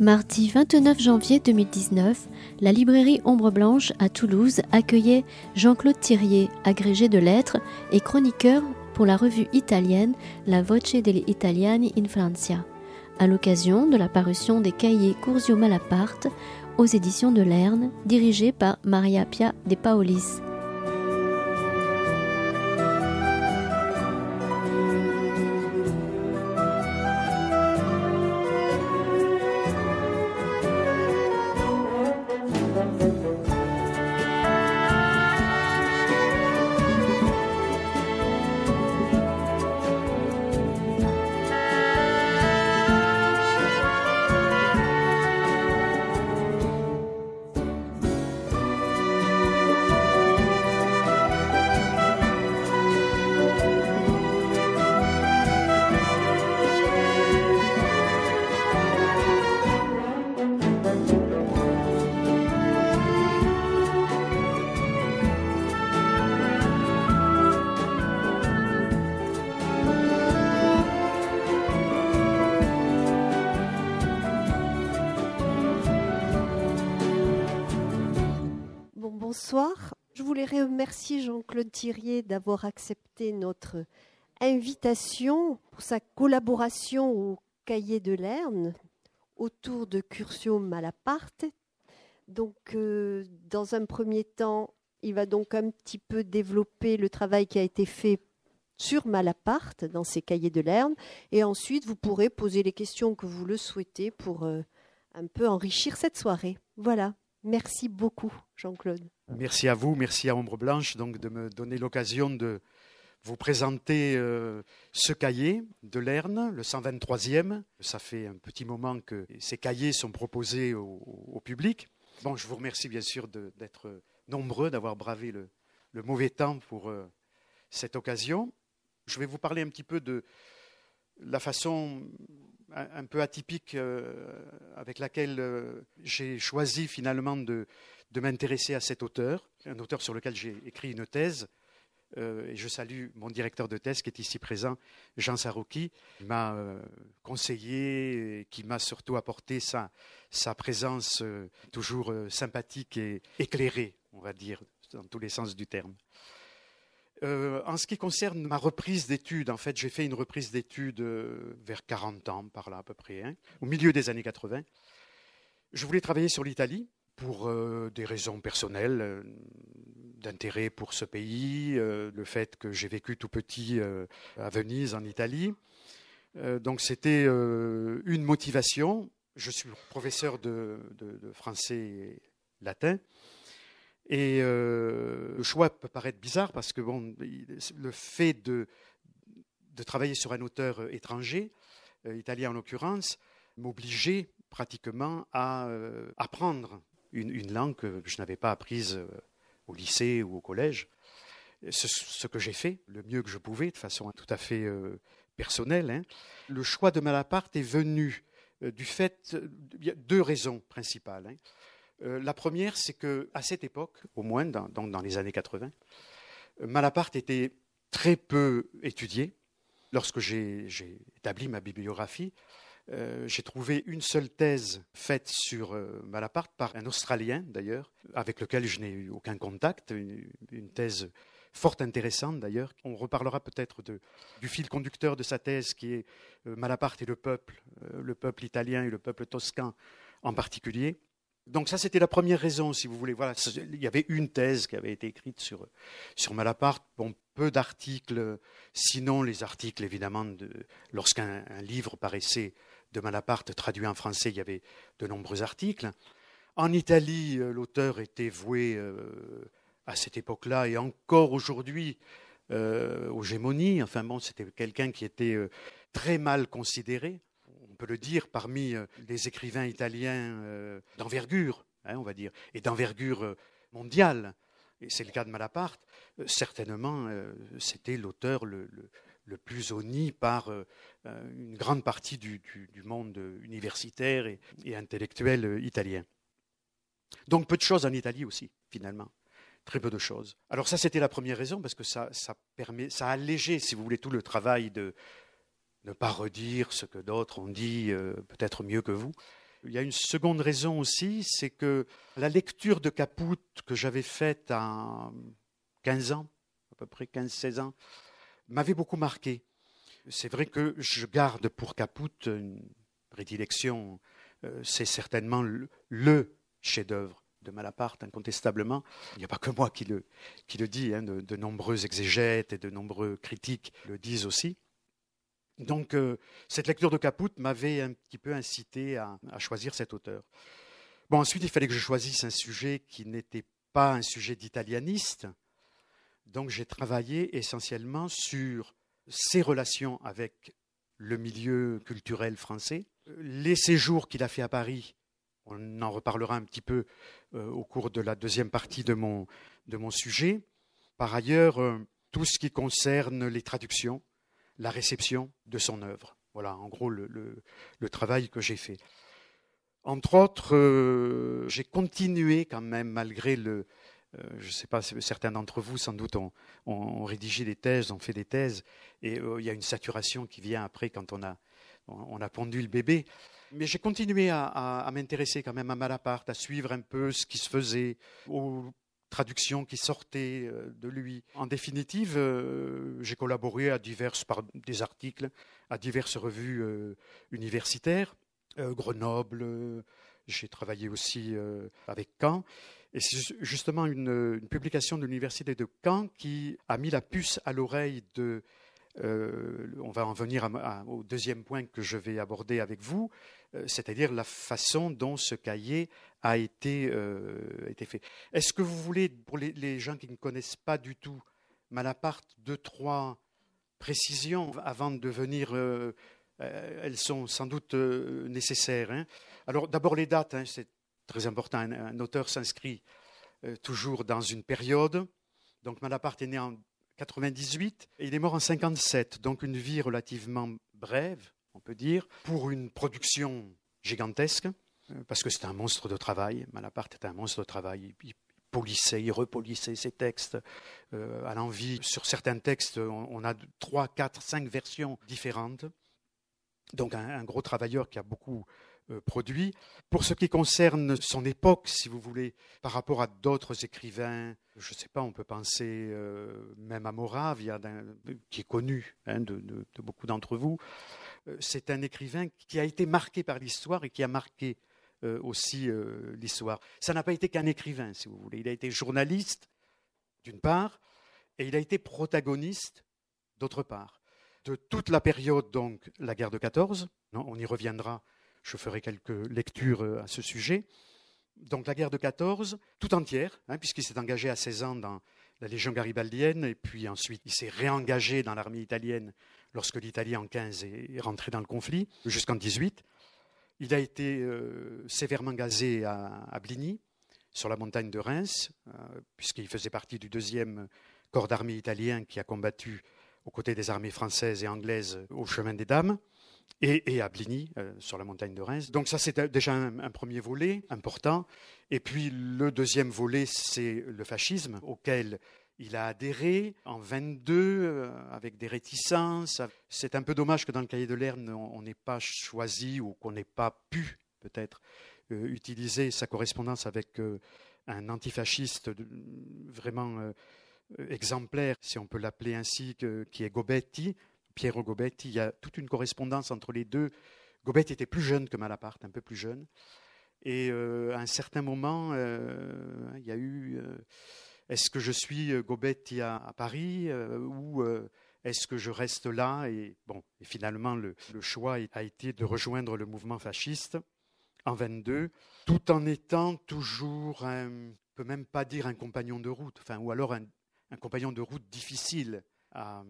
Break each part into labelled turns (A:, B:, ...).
A: Mardi 29 janvier 2019, la librairie Ombre Blanche à Toulouse accueillait Jean-Claude Thirier, agrégé de lettres et chroniqueur pour la revue italienne La Voce degli Italiani in Francia, à l'occasion de la parution des cahiers Curzio Malaparte aux éditions de Lerne, dirigés par Maria Pia De Paolis. d'avoir accepté notre invitation pour sa collaboration au cahier de Lerne autour de Curcio Malaparte. Donc, euh, dans un premier temps, il va donc un petit peu développer le travail qui a été fait sur Malaparte dans ses cahiers de Lerne. Et ensuite, vous pourrez poser les questions que vous le souhaitez pour euh, un peu enrichir cette soirée. Voilà. Merci beaucoup, Jean-Claude.
B: Merci à vous, merci à Ombre Blanche donc, de me donner l'occasion de vous présenter euh, ce cahier de Lerne, le 123e. Ça fait un petit moment que ces cahiers sont proposés au, public. Bon, je vous remercie bien sûr d'être nombreux, d'avoir bravé le, mauvais temps pour euh, cette occasion. Je vais vous parler un petit peu de la façon un peu atypique euh, avec laquelle euh, j'ai choisi finalement de, m'intéresser à cet auteur, un auteur sur lequel j'ai écrit une thèse. Euh, et je salue mon directeur de thèse qui est ici présent, Jean Sarouki, qui m'a conseillé, et qui m'a surtout apporté sa, présence toujours sympathique et éclairée, on va dire, dans tous les sens du terme. Euh, en ce qui concerne ma reprise d'études, en fait, j'ai fait une reprise d'études euh, vers 40 ans, par là à peu près, hein, au milieu des années 80. Je voulais travailler sur l'Italie pour euh, des raisons personnelles, d'intérêt pour ce pays, le fait que j'ai vécu tout petit à Venise, en Italie. donc c'était une motivation. Je suis professeur de, de français et latin. Et euh, le choix peut paraître bizarre parce que bon, le fait de, de travailler sur un auteur euh, étranger, euh, italien en l'occurrence, m'obligeait pratiquement à apprendre une, une, langue que je n'avais pas apprise au lycée ou au collège. Ce, ce que j'ai fait le mieux que je pouvais, de façon tout à fait personnelle. Hein, le choix de Malaparte est venu du fait, il y a deux raisons principales. Hein. Euh, la première, c'est que à cette époque, au moins dans, les années 80, euh, Malaparte était très peu étudié. Lorsque j'ai établi ma bibliographie, euh, j'ai trouvé une seule thèse faite sur Malaparte par un Australien d'ailleurs, avec lequel je n'ai eu aucun contact, une, thèse fort intéressante d'ailleurs. On reparlera peut-être du fil conducteur de sa thèse qui est Malaparte et le peuple, le peuple italien et le peuple toscan en particulier. Donc ça, c'était la première raison, si vous voulez. Voilà, il y avait une thèse qui avait été écrite sur, Malaparte. peu d'articles, sinon les articles, évidemment, lorsqu'un livre paraissait de Malaparte traduit en français, il y avait de nombreux articles. En Italie, euh, l'auteur était voué euh, à cette époque-là et encore aujourd'hui euh, aux gémonies. Enfin bon, c'était quelqu'un qui était très mal considéré peut le dire, parmi euh, les écrivains italiens euh, d'envergure, hein, on va dire, et d'envergure euh, mondiale. Et c'est le cas de Malaparte. Certainement, c'était l'auteur le, plus honni par une grande partie du, monde universitaire et, intellectuel italien. Donc peu de choses en Italie aussi, finalement très peu de choses. Alors ça, c'était la première raison, parce que ça, permet, ça allégeait, si vous voulez, tout le travail de, ne pas redire ce que d'autres ont dit euh, peut-être mieux que vous. Il y a une seconde raison aussi, c'est que la lecture de Caput que j'avais faite à 15 ans, à peu près 15-16 ans, m'avait beaucoup marqué. C'est vrai que je garde pour Caput une prédilection. Euh, c'est certainement le, chef-d'œuvre de Malaparte, incontestablement. Il n'y a pas que moi qui le, dis, hein, de, de nombreux exégètes et de nombreux critiques le disent aussi. Donc, euh, cette lecture de Caput m'avait un petit peu incité à, choisir cet auteur. Bon, ensuite, il fallait que je choisisse un sujet qui n'était pas un sujet d'italianiste. Donc, j'ai travaillé essentiellement sur ses relations avec le milieu culturel français, les séjours qu'il a fait à Paris. On en reparlera un petit peu euh, au cours de la deuxième partie de mon, sujet. Par ailleurs, euh, tout ce qui concerne les traductions, la réception de son œuvre. Voilà, en gros, le, travail que j'ai fait. Entre autres, euh, j'ai continué quand même, malgré le... Euh, je ne sais pas, certains d'entre vous, sans doute, ont, rédigé des thèses, ont fait des thèses, et euh, il y a une saturation qui vient après quand on a, on, a le bébé. Mais j'ai continué à, m'intéresser quand même à Malaparte, à suivre un peu ce qui se faisait, traductions qui sortaient euh, de lui. En définitive, euh, j'ai collaboré à diverses, des articles à diverses revues euh, universitaires, Grenoble, j'ai travaillé aussi avec Caen. Et c'est justement une, publication de l'université de Caen qui a mis la puce à l'oreille de... on va en venir au deuxième point que je vais aborder avec vous, c'est-à-dire la façon dont ce cahier a été, euh, été fait. Est-ce que vous voulez, pour les, gens qui ne connaissent pas du tout Malaparte, deux, trois précisions avant de venir euh, euh, Elles sont sans doute nécessaires. Hein. Alors d'abord les dates, hein, c'est très important. Un, auteur s'inscrit toujours dans une période. Donc Malaparte est né en 98 et il est mort en 57, donc une vie relativement brève, on peut dire, pour une production gigantesque parce que c'est un monstre de travail. Malaparte est un monstre de travail. Il, polissait, il repolissait ses textes euh, à l'envie. Sur certains textes, on, a trois, quatre, cinq versions différentes. Donc un, gros travailleur qui a beaucoup euh, produit. Pour ce qui concerne son époque, si vous voulez, par rapport à d'autres écrivains, je ne sais pas, on peut penser euh, même à Moravia, qui est connu hein, de, beaucoup d'entre vous. C'est un écrivain qui a été marqué par l'histoire et qui a marqué euh, aussi euh, l'histoire. Ça n'a pas été qu'un écrivain, si vous voulez. Il a été journaliste, d'une part, et il a été protagoniste, d'autre part, de toute la période, donc, la guerre de 14. on y reviendra, je ferai quelques lectures euh, à ce sujet. Donc, la guerre de 14, tout entière, hein, puisqu'il s'est engagé à 16 ans dans la Légion garibaldienne, et puis ensuite il s'est réengagé dans l'armée italienne lorsque l'Italie en 15 est rentrée dans le conflit, jusqu'en 18. Il a été euh, sévèrement gazé à, Bligny, sur la montagne de Reims, euh, puisqu'il faisait partie du deuxième corps d'armée italien qui a combattu aux côtés des armées françaises et anglaises au chemin des dames. Et, à Bligny, euh, sur la montagne de Reims. Donc ça, c'est déjà un, premier volet important. Et puis le deuxième volet, c'est le fascisme, auquel il a adhéré en 22 euh, avec des réticences. C'est un peu dommage que dans le cahier de l'air, on n'ait pas choisi ou qu'on n'ait pas pu peut-être euh, utiliser sa correspondance avec euh, un antifasciste vraiment exemplaire, si on peut l'appeler ainsi, qui est Gobetti, Piero Gobetti. Il y a toute une correspondance entre les deux. Gobetti était plus jeune que Malaparte, un peu plus jeune. Et à un certain moment, il y a eu est-ce que je suis euh, Gobetti à, Paris euh, ou euh, est-ce que je reste là Et bon, et finalement, le, choix a été de rejoindre le mouvement fasciste en 22, tout en étant toujours, on ne peut même pas dire un compagnon de route, enfin, ou alors un compagnon de route difficile. Euh,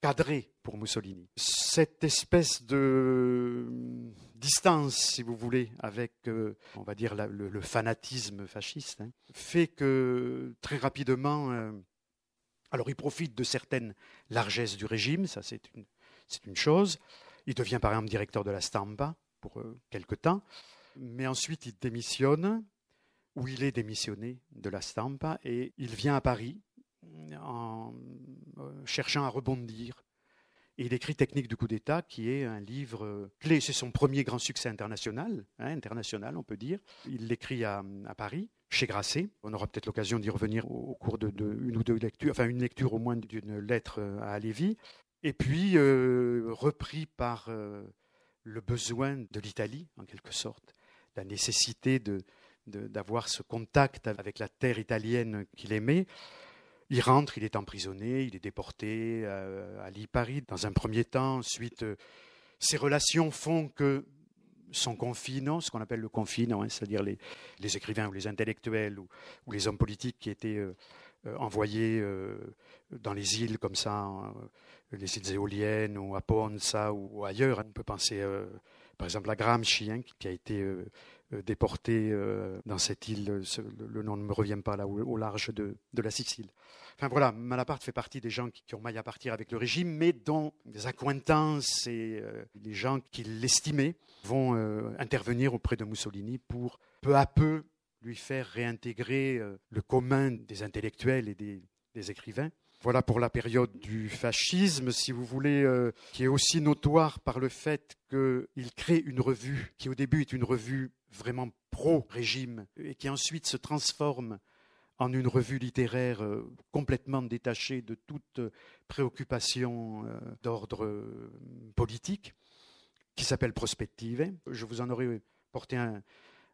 B: cadré pour Mussolini. Cette espèce de euh, distance, si vous voulez, avec, euh, on va dire, le, fanatisme fasciste, hein, fait que très rapidement, alors il profite de certaines largesses du régime, ça c'est une, c'est une chose. Il devient par exemple directeur de la Stampa pour quelques quelque temps, mais ensuite il démissionne, ou il est démissionné de la Stampa, et il vient à Paris en euh, cherchant à rebondir. il écrit Technique du coup d'État, qui est un livre clé. C'est son premier grand succès international, hein, international on peut dire. Il l'écrit à, Paris, chez Grasset. On aura peut-être l'occasion d'y revenir au, cours d'une ou deux lectures, enfin une lecture au moins d'une lettre euh, à Lévy. Et puis, euh, repris par le besoin de l'Italie, en quelque sorte, la nécessité de, d'avoir ce contact avec la terre italienne qu'il aimait, il rentre, il est emprisonné, il est déporté euh, à, l'île Paris dans un premier temps. Ensuite, ces euh, relations font que son confinement, ce qu'on appelle le confinement, hein, c'est-à-dire les, écrivains ou les intellectuels ou, les hommes politiques qui étaient euh, envoyés dans les îles comme ça, hein, les îles éoliennes ou à Ponza ou, ailleurs. On peut penser par exemple à Gramsci, hein, qui a été euh, déporté euh, dans cette île, euh, le nom ne me revient pas là, au, large de, la Sicile. Enfin voilà, Malaparte fait partie des gens qui, ont maille à partir avec le régime, mais dont des accointances et les gens qui l'estimaient vont intervenir auprès de Mussolini pour peu à peu lui faire réintégrer le commun des intellectuels et des écrivains. Voilà pour la période du fascisme, si vous voulez, euh, qui est aussi notoire par le fait qu'il crée une revue qui au début est une revue vraiment pro-régime et qui ensuite se transforme en une revue littéraire euh, complètement détachée de toute préoccupation euh, d'ordre politique, qui s'appelle Prospective. Je vous en aurais porté un,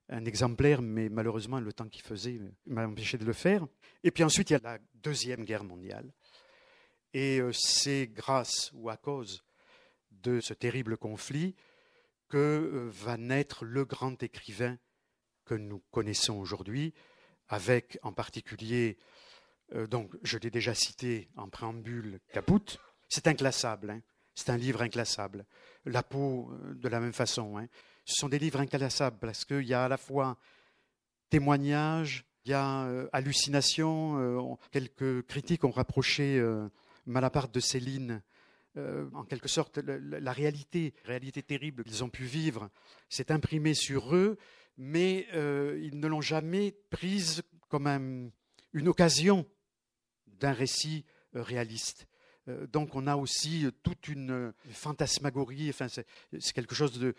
B: un exemplaire, mais malheureusement, le temps qu'il faisait m'a empêché de le faire. Et puis ensuite, il y a la Deuxième Guerre mondiale. Et euh, c'est grâce ou à cause de ce terrible conflit que euh, va naître le grand écrivain que nous connaissons aujourd'hui, avec en particulier, euh, donc je l'ai déjà cité en préambule, Caput. C'est inclassable. Hein. C'est un livre inclassable. La peau, euh, de la même façon. Hein. Ce sont des livres inclassables parce qu'il y a à la fois témoignages, il y a euh, hallucinations. Euh, quelques critiques ont rapproché Malaparte de Céline. en quelque sorte, la, réalité, réalité terrible qu'ils ont pu vivre, s'est imprimée sur eux, mais ils ne l'ont jamais prise comme une occasion d'un récit réaliste. Euh, donc on a aussi euh, toute une euh, fantasmagorie, enfin, c'est quelque chose de...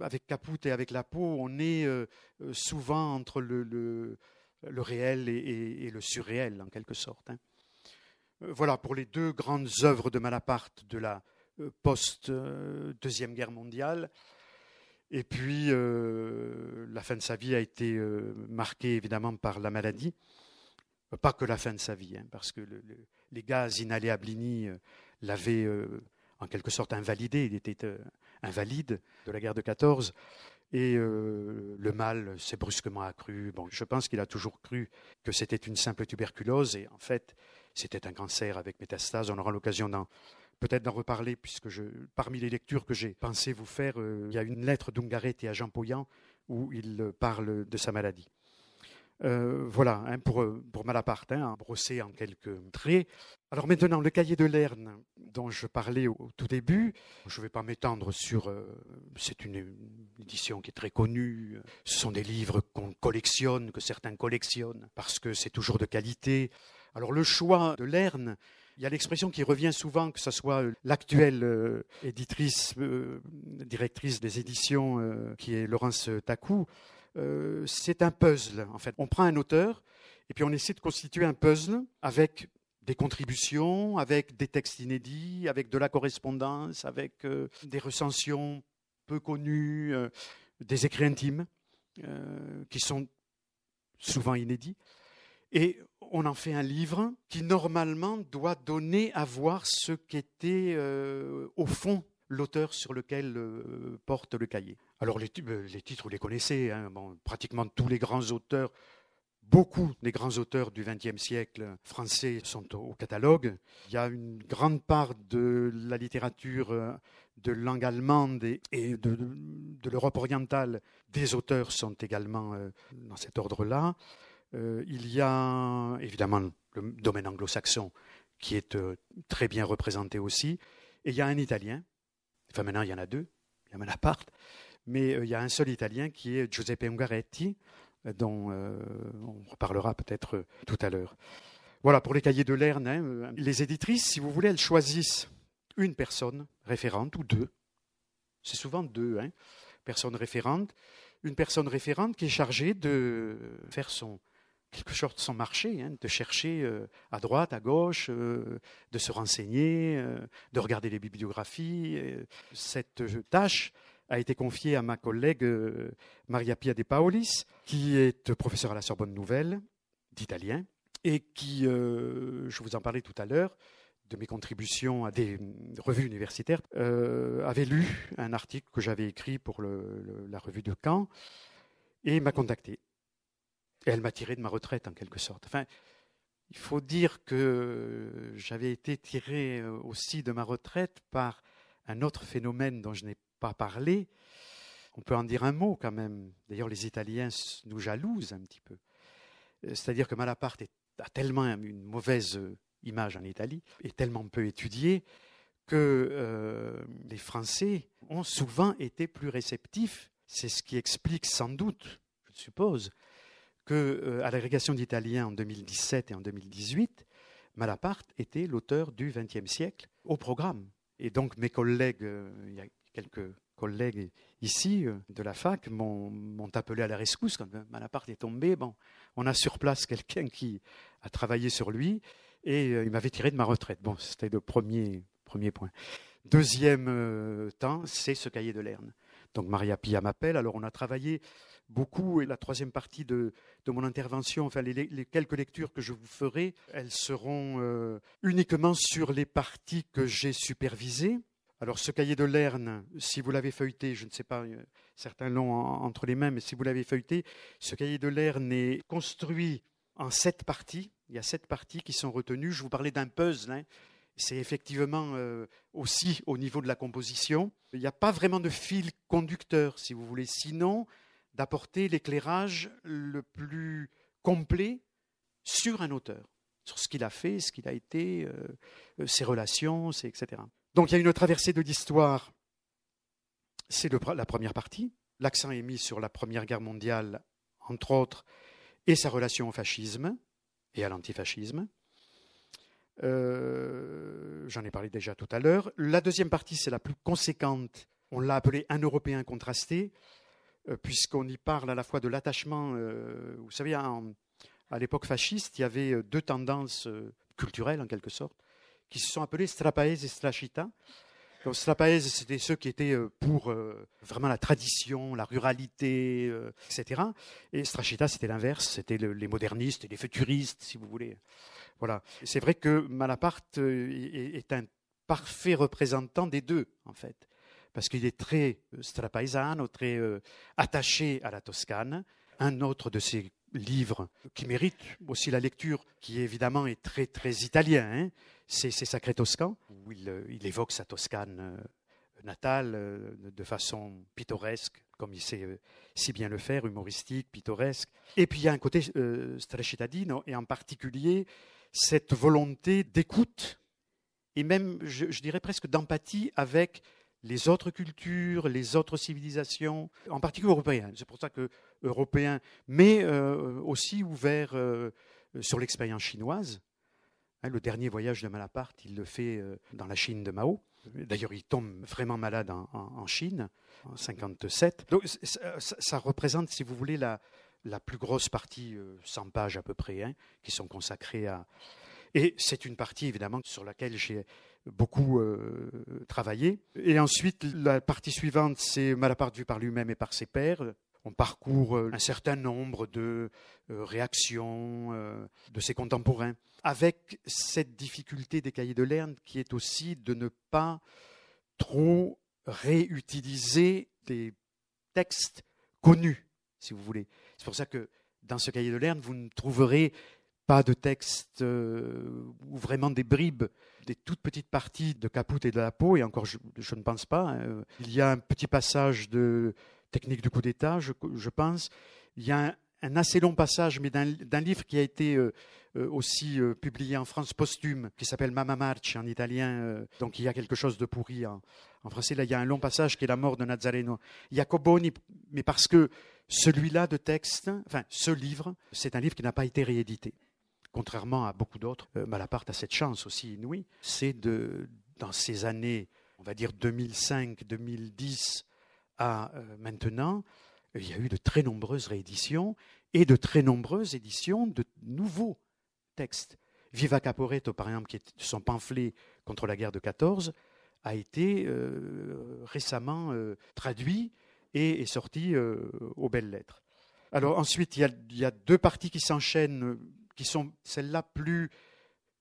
B: avec Caput et avec la peau, on est souvent entre le, le, réel et, le surréel, en quelque sorte. Hein. Voilà pour les deux grandes œuvres de Malaparte de la post-deuxième guerre mondiale. Et puis, la fin de sa vie a été marquée évidemment par la maladie. Pas que la fin de sa vie, hein, parce que le les gaz inhalés à Bligny l'avaient euh, en quelque sorte invalidé, il était euh, invalide de la guerre de 14. Et euh, le mal s'est brusquement accru. Bon, je pense qu'il a toujours cru que c'était une simple tuberculose, et en fait, c'était un cancer avec métastase. On aura l'occasion d'en peut-être d'en reparler, puisque parmi les lectures que j'ai pensé vous faire, il y a une lettre d'Ungaret et à Jean Poyan où il parle de sa maladie. Euh, voilà, hein, pour, euh, pour Malaparte, brossé hein, en quelques traits. Alors maintenant, le cahier de Lerne dont je parlais au, tout début, je ne vais pas m'étendre sur... Euh, c'est une, édition qui est très connue. Ce sont des livres qu'on collectionne, que certains collectionnent, parce que c'est toujours de qualité. Alors le choix de Lerne, il y a l'expression qui revient souvent, que ce soit l'actuelle éditrice, directrice des éditions, qui est Laurence Tacou, euh, c'est un puzzle. En fait, on prend un auteur et puis on essaie de constituer un puzzle avec des contributions, avec des textes inédits, avec de la correspondance, avec euh, des recensions peu connues, euh, des écrits intimes qui sont souvent inédits. Et on en fait un livre qui normalement doit donner à voir ce qu'était au fond l'auteur sur lequel euh, porte le cahier. Alors les, euh, titres, vous les connaissez, hein, pratiquement tous les grands auteurs, beaucoup des grands auteurs du XXe siècle français sont au, catalogue. Il y a une grande part de la littérature euh, de langue allemande et, de, l'Europe orientale, des auteurs sont également dans cet ordre-là. il y a évidemment le domaine anglo-saxon qui est très bien représenté aussi. Et il y a un italien Enfin, maintenant, il y en a deux, il y a part. mais euh, il y a un seul Italien qui est Giuseppe Ungaretti, euh, dont euh, on reparlera peut-être tout à l'heure. Voilà, pour les cahiers de Lerne, hein, les éditrices, si vous voulez, elles choisissent une personne référente ou deux. C'est souvent deux, hein, personnes référentes. Une personne référente qui est chargée de faire son, quelque chose de son marché, hein, de chercher euh, à droite, à gauche, euh, de se renseigner, euh, de regarder les bibliographies. Cette tâche a été confiée à ma collègue Maria Pia De Paolis, qui est professeure à la Sorbonne Nouvelle d'italien et qui, je vous en parlais tout à l'heure, de mes contributions à des revues universitaires, avait lu un article que j'avais écrit pour la revue de Caen et m'a contacté elle m'a tiré de ma retraite, en quelque sorte. Enfin, il faut dire que j'avais été tiré euh, aussi de ma retraite par un autre phénomène dont je n'ai pas parlé. On peut en dire un mot quand même. D'ailleurs, les Italiens nous jalousent un petit peu. Euh, c'est-à-dire que Malaparte a tellement une mauvaise euh, image en Italie, et tellement peu étudiée que les Français ont souvent été plus réceptifs. C'est ce qui explique sans doute, je suppose, que, euh, à l'agrégation d'Italiens en 2017 et en 2018, Malaparte était l'auteur du XXe siècle au programme. Et donc mes collègues, euh, il y a quelques collègues ici euh, de la fac m'ont appelé à la rescousse quand Malaparte est tombé. Bon, on a sur place quelqu'un qui a travaillé sur lui et il m'avait tiré de ma retraite. Bon, c'était le premier, premier point. Deuxième temps, c'est ce cahier de Lerne. Donc Maria Pia m'appelle. Alors on a travaillé beaucoup et la troisième partie de, mon intervention, enfin les, quelques lectures que je vous ferai, elles seront euh, uniquement sur les parties que j'ai supervisées. Alors ce cahier de Lerne, si vous l'avez feuilleté, je ne sais pas, euh, certains l'ont entre les mains, mais si vous l'avez feuilleté, ce cahier de Lerne est construit en sept parties. Il y a sept parties qui sont retenues. Je vous parlais d'un puzzle. Hein c'est effectivement euh, aussi au niveau de la composition. Il n'y a pas vraiment de fil conducteur, si vous voulez, sinon d'apporter l'éclairage le plus complet sur un auteur, sur ce qu'il a fait, ce qu'il a été, euh, ses relations, etc. Donc il y a une traversée de l'histoire, c'est la première partie. L'accent est mis sur la Première Guerre mondiale, entre autres, et sa relation au fascisme et à l'antifascisme. Euh, j'en ai parlé déjà tout à l'heure. La deuxième partie, c'est la plus conséquente. On l'a appelé un Européen contrasté, euh, puisqu'on y parle à la fois de l'attachement. Euh, vous savez, à l'époque fasciste, il y avait deux tendances culturelles, en quelque sorte, qui se sont appelées Strapaes et Strachita. Donc c'était ceux qui étaient euh, pour euh, vraiment la tradition, la ruralité, etc. Euh, et Strachita, c'était l'inverse, c'était les modernistes et les futuristes, si vous voulez. Voilà. C'est vrai que Malaparte est, un parfait représentant des deux, en fait, parce qu'il est très strapaesano, très attaché à la Toscane. Un autre de ses livres qui mérite aussi la lecture, qui évidemment est très très italien. Hein, c'est Sacré Toscan, où il, euh, évoque sa Toscane euh, natale euh, de façon pittoresque, comme il sait si bien le faire, humoristique, pittoresque. Et puis il y a un côté euh, et en particulier cette volonté d'écoute, et même, je, dirais presque d'empathie avec les autres cultures, les autres civilisations, en particulier européennes. C'est pour ça que européen, mais aussi ouvert sur l'expérience chinoise, Hein, le dernier voyage de Malaparte, il le fait euh, dans la Chine de Mao. D'ailleurs, il tombe vraiment malade en, Chine en 57. Donc, ça, représente, si vous voulez, la, plus grosse partie, 100 euh, pages à peu près, hein, qui sont consacrées à. Et c'est une partie, évidemment, sur laquelle j'ai beaucoup euh, travaillé. Et ensuite, la partie suivante, c'est Malaparte vu par lui-même et par ses pères on parcourt euh, ah. un certain nombre de euh, réactions euh, de ses contemporains, avec cette difficulté des cahiers de Lerne qui est aussi de ne pas trop réutiliser des textes connus, si vous voulez. C'est pour ça que dans ce cahier de Lerne, vous ne trouverez pas de textes ou vraiment des bribes, des toutes petites parties de Caput et de la peau, et encore je, ne pense pas. Hein, il y a un petit passage de technique du coup d'État, je, pense. Il y a un, assez long passage, mais d'un livre qui a été euh, euh, aussi euh, publié en France posthume, qui s'appelle Mama March en italien. donc il y a quelque chose de pourri en, français. Là, il y a un long passage qui est la mort de Nazareno. Jacoboni, mais parce que celui-là de texte, enfin ce livre, c'est un livre qui n'a pas été réédité. Contrairement à beaucoup d'autres, Malaparte a cette chance aussi inouïe, c'est de, dans ces années, on va dire 2005, 2010, à euh, maintenant, il y a eu de très nombreuses rééditions et de très nombreuses éditions de nouveaux textes. Viva Caporetto, par exemple, qui est son pamphlet contre la guerre de 14, a été euh, récemment euh, traduit et est sorti aux belles lettres. Alors ensuite, il y a, il y a deux parties qui s'enchaînent, qui sont celles-là plus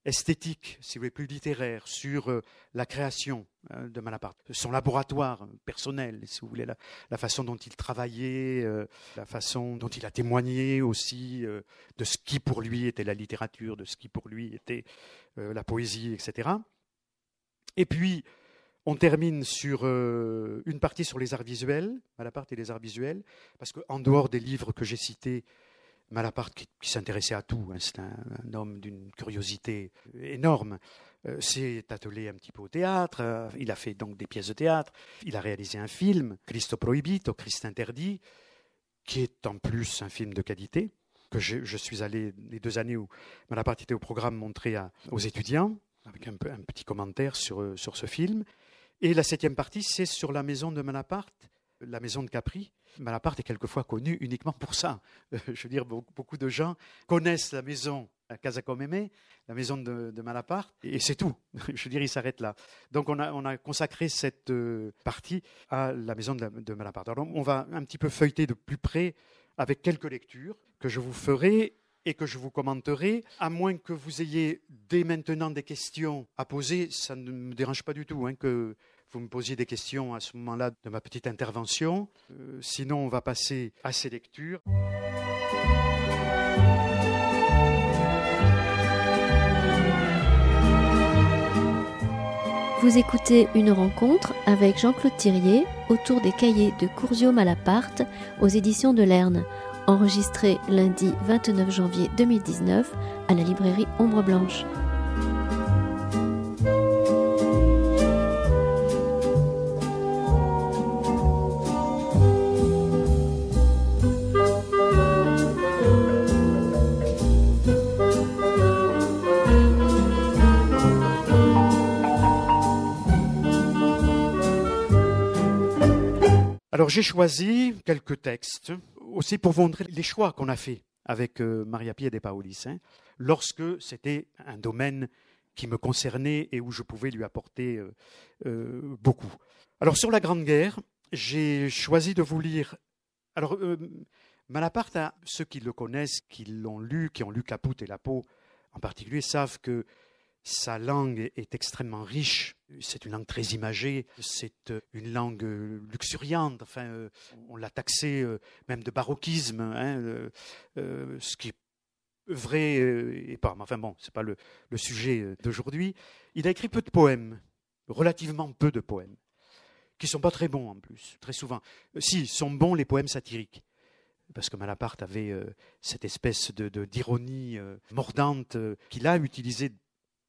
B: esthétique, si vous voulez, plus littéraire, sur euh, la création hein, de Malaparte, son laboratoire euh, personnel, si vous voulez, la, façon dont il travaillait, euh, la façon dont il a témoigné aussi de ce qui pour lui était la littérature, de ce qui pour lui était la poésie, etc. Et puis, on termine sur une partie sur les arts visuels, Malaparte et les arts visuels, parce qu'en dehors des livres que j'ai cités, Malaparte qui, s'intéressait à tout, hein, c'est un, homme d'une curiosité euh, énorme, euh, s'est attelé un petit peu au théâtre, euh, il a fait donc des pièces de théâtre, il a réalisé un film, Christo Prohibito, Christ interdit, qui est en plus un film de qualité, que je, suis allé les deux années où Malaparte était au programme montré aux étudiants, avec un, petit commentaire sur, sur ce film. Et la septième partie, c'est sur la maison de Malaparte, la maison de Capri, Malaparte est quelquefois connu uniquement pour ça. Euh, je veux dire, beaucoup de gens connaissent la maison à Casa la maison de, Malaparte, et c'est tout. Je veux dire, il s'arrête là. Donc on a, consacré cette euh, partie à la maison de, Malaparte. Alors on va un petit peu feuilleter de plus près avec quelques lectures que je vous ferai et que je vous commenterai, à moins que vous ayez dès maintenant des questions à poser, ça ne me dérange pas du tout hein, que vous me posiez des questions à ce moment-là de ma petite intervention. Euh, sinon, on va passer à ces lectures.
A: Vous écoutez une rencontre avec Jean-Claude Thirier autour des cahiers de à Malaparte aux éditions de Lerne, enregistrée lundi 29 janvier 2019 à la librairie Ombre Blanche.
B: Alors j'ai choisi quelques textes aussi pour vous montrer les choix qu'on a fait avec euh, Maria Pia de Paolis, hein, lorsque c'était un domaine qui me concernait et où je pouvais lui apporter euh, euh, beaucoup. Alors sur la Grande Guerre, j'ai choisi de vous lire. Alors Malaparte, à ceux qui le connaissent, qui l'ont lu, qui ont lu Caput et la peau en particulier, savent que sa langue est extrêmement riche c'est une langue très imagée, c'est euh, une langue euh, luxuriante. Enfin, euh, on l'a taxée même de baroquisme, hein, ce qui est vrai et pas. enfin bon, c'est pas le, sujet d'aujourd'hui. Il a écrit peu de poèmes, relativement peu de poèmes, qui sont pas très bons en plus, très souvent. Si sont bons les poèmes satiriques, parce que Malaparte avait cette espèce de d'ironie mordante qu'il a utilisée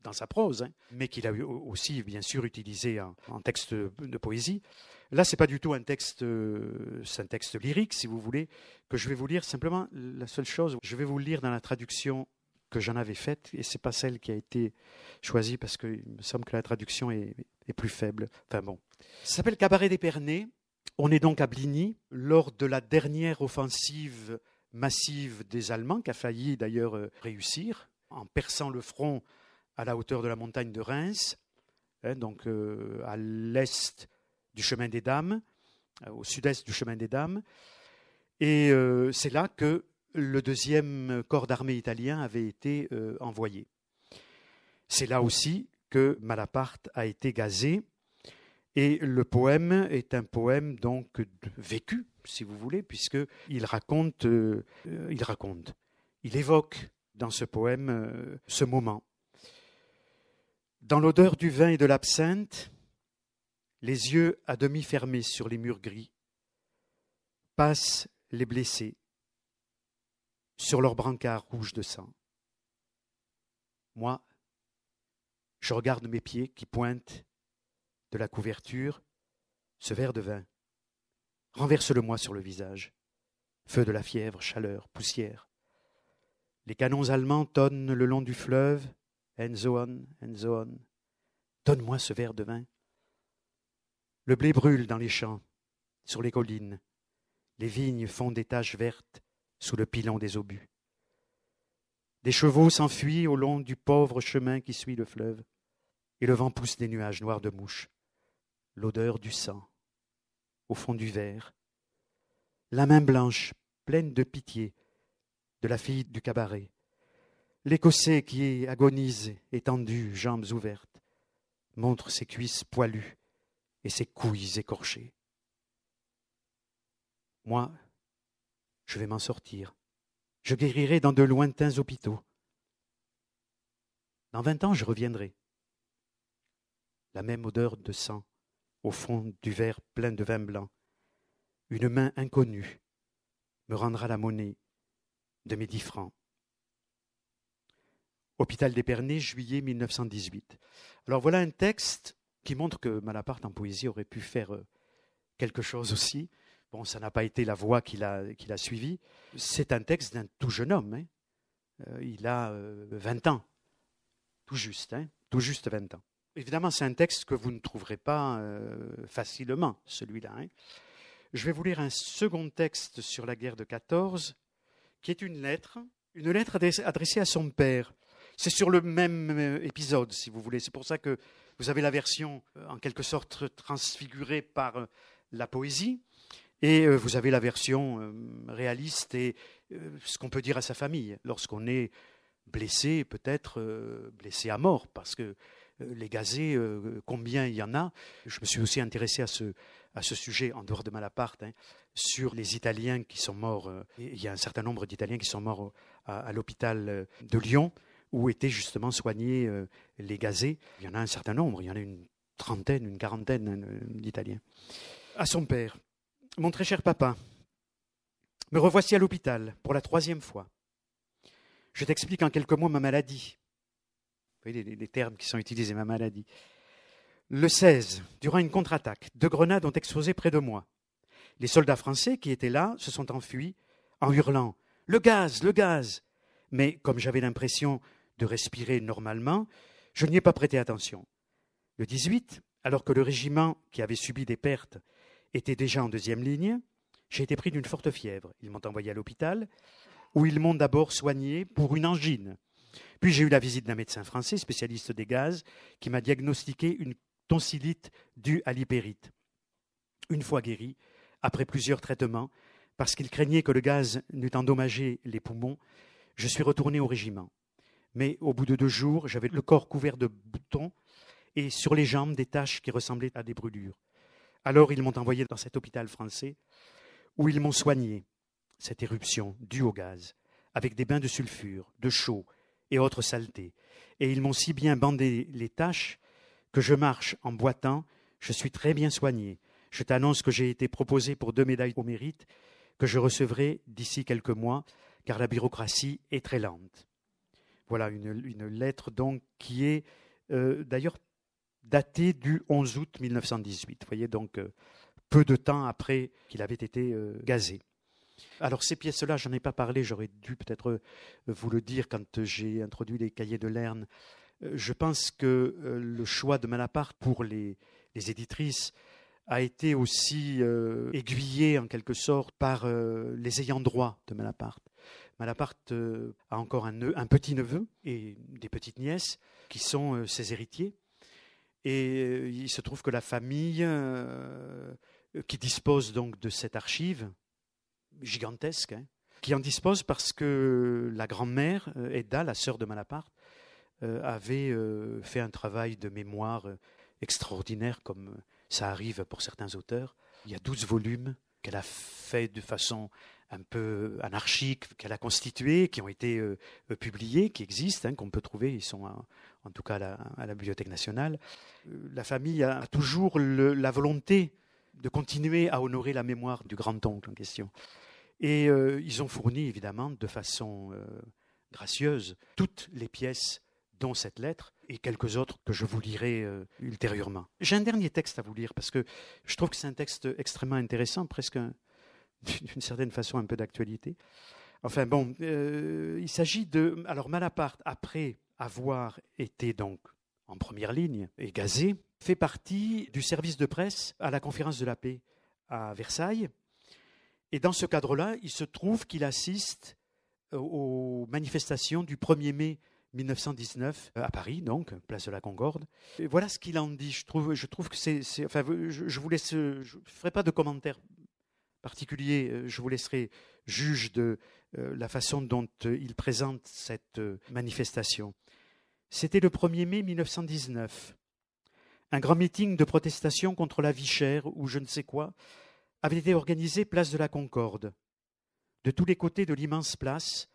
B: dans sa prose, hein, mais qu'il a aussi bien sûr utilisé en, texte de poésie. Là, c'est pas du tout un texte, euh, c'est un texte lyrique, si vous voulez, que je vais vous lire. Simplement, la seule chose, je vais vous le lire dans la traduction que j'en avais faite, et c'est pas celle qui a été choisie parce qu'il me semble que la traduction est, plus faible. Enfin bon, ça s'appelle Cabaret d'Épernay. On est donc à Bligny lors de la dernière offensive massive des Allemands, qui a failli d'ailleurs euh, réussir en perçant le front à la hauteur de la montagne de Reims, hein, donc euh, à l'est du chemin des Dames, euh, au sud-est du chemin des Dames. Et euh, c'est là que le deuxième corps d'armée italien avait été envoyé. C'est là aussi que Malaparte a été gazé. Et le poème est un poème donc vécu, si vous voulez, puisque il raconte, il raconte, il évoque dans ce poème ce moment. Dans l'odeur du vin et de l'absinthe, les yeux à demi fermés sur les murs gris, passent les blessés sur leurs brancards rouges de sang. Moi, je regarde mes pieds qui pointent de la couverture ce verre de vin. Renverse-le-moi sur le visage. Feu de la fièvre, chaleur, poussière. Les canons allemands tonnent le long du fleuve, « Enzoan, Enzoan, Donne-moi ce verre de vin. Le blé brûle dans les champs, sur les collines. Les vignes font des taches vertes sous le pilon des obus. Des chevaux s'enfuient au long du pauvre chemin qui suit le fleuve, et le vent pousse des nuages noirs de mouches. L'odeur du sang, au fond du verre. La main blanche, pleine de pitié, de la fille du cabaret, L'Écossais qui agonise, étendu, jambes ouvertes, montre ses cuisses poilues et ses couilles écorchées. Moi, je vais m'en sortir. Je guérirai dans de lointains hôpitaux. Dans vingt ans, je reviendrai. La même odeur de sang, au fond du verre plein de vin blanc. Une main inconnue me rendra la monnaie de mes dix francs. Hôpital d'Épernay, juillet 1918. Alors voilà un texte qui montre que Malaparte en poésie aurait pu faire euh, quelque chose aussi. Bon, ça n'a pas été la voie qu'il a, qu'il a suivie. C'est un texte d'un tout jeune homme. Hein. Euh, il a 20 euh, ans, tout juste, hein, tout juste 20 ans. Évidemment, c'est un texte que vous ne trouverez pas facilement, celui-là. Hein. Je vais vous lire un second texte sur la guerre de 14, qui est une lettre, une lettre adressée à son père, c'est sur le même euh, épisode, si vous voulez. C'est pour ça que vous avez la version euh, en quelque sorte transfigurée par euh, la poésie, et vous avez la version réaliste et ce qu'on peut dire à sa famille lorsqu'on est blessé, peut-être blessé à mort, parce que les gazés, combien il y en a. Je me suis aussi intéressé à ce, sujet, en dehors de Malaparte, hein, sur les Italiens qui sont morts. Il y a un certain nombre d'Italiens qui sont morts à l'hôpital de Lyon où étaient justement soignés euh, les gazés. Il y en a un certain nombre, il y en a une trentaine, une quarantaine hein, euh, d'Italiens. À son père, mon très cher papa, me revoici à l'hôpital pour la troisième fois. Je t'explique en quelques mots ma maladie. Vous voyez les, les termes qui sont utilisés, ma maladie. Le 16, durant une contre-attaque, deux grenades ont explosé près de moi. Les soldats français qui étaient là se sont enfuis en hurlant Le gaz, le gaz Mais comme j'avais l'impression de respirer normalement, je n'y ai pas prêté attention. Le 18, alors que le régiment, qui avait subi des pertes, était déjà en deuxième ligne, j'ai été pris d'une forte fièvre. Ils m'ont envoyé à l'hôpital, où ils m'ont d'abord soigné pour une angine. Puis j'ai eu la visite d'un médecin français, spécialiste des gaz, qui m'a diagnostiqué une tonsillite due à l'hypérite. Une fois guéri, après plusieurs traitements, parce qu'il craignait que le gaz n'eût endommagé les poumons, je suis retourné au régiment. Mais au bout de deux jours, j'avais le corps couvert de boutons et sur les jambes des taches qui ressemblaient à des brûlures. Alors ils m'ont envoyé dans cet hôpital français où ils m'ont soigné, cette éruption due au gaz, avec des bains de sulfure, de chaux et autres saletés. Et ils m'ont si bien bandé les taches que je marche en boitant, je suis très bien soigné. Je t'annonce que j'ai été proposé pour deux médailles au mérite que je recevrai d'ici quelques mois, car la bureaucratie est très lente. Voilà, une, lettre donc qui est euh, d'ailleurs datée du 11 août 1918. voyez donc euh, peu de temps après qu'il avait été euh, gazé. Alors ces pièces-là, je n'en ai pas parlé, j'aurais dû peut-être vous le dire quand j'ai introduit les cahiers de Lerne. Je pense que le choix de Malaparte pour les, les éditrices a été aussi aiguillé en quelque sorte par les ayants droit de Malaparte. Malaparte euh, a encore un, petit-neveu et des petites nièces qui sont euh, ses héritiers. Et euh, il se trouve que la famille qui dispose donc de cette archive gigantesque, hein, qui en dispose parce que la grand-mère, Edda, la sœur de Malaparte, avait fait un travail de mémoire extraordinaire, comme ça arrive pour certains auteurs. Il y a douze volumes qu'elle a fait de façon un peu anarchiques qu'elle a constituées, qui ont été publiés, euh, publiées, qui existent, hein, qu'on peut trouver, ils sont en, tout cas à la, Bibliothèque nationale. Euh, la famille a toujours la volonté de continuer à honorer la mémoire du grand-oncle en question. Et euh, ils ont fourni, évidemment, de façon gracieuse, toutes les pièces dont cette lettre et quelques autres que je vous lirai ultérieurement. J'ai un dernier texte à vous lire parce que je trouve que c'est un texte extrêmement intéressant, presque d'une certaine façon un peu d'actualité. Enfin bon, euh, il s'agit de... Alors Malaparte, après avoir été donc en première ligne et gazé, fait partie du service de presse à la conférence de la paix à Versailles. Et dans ce cadre-là, il se trouve qu'il assiste euh, aux manifestations du 1er mai 1919 euh, à Paris, donc place de la Concorde. Et voilà ce qu'il en dit. Je trouve, je trouve que c'est, enfin, je, vous laisse, je ferai pas de commentaires particulier, euh, je vous laisserai juge de euh, la façon dont euh, il présente cette manifestation. C'était le 1er mai 1919. Un grand meeting de protestation contre la vie chère ou je ne sais quoi avait été organisé place de la Concorde. De tous les côtés de l'immense place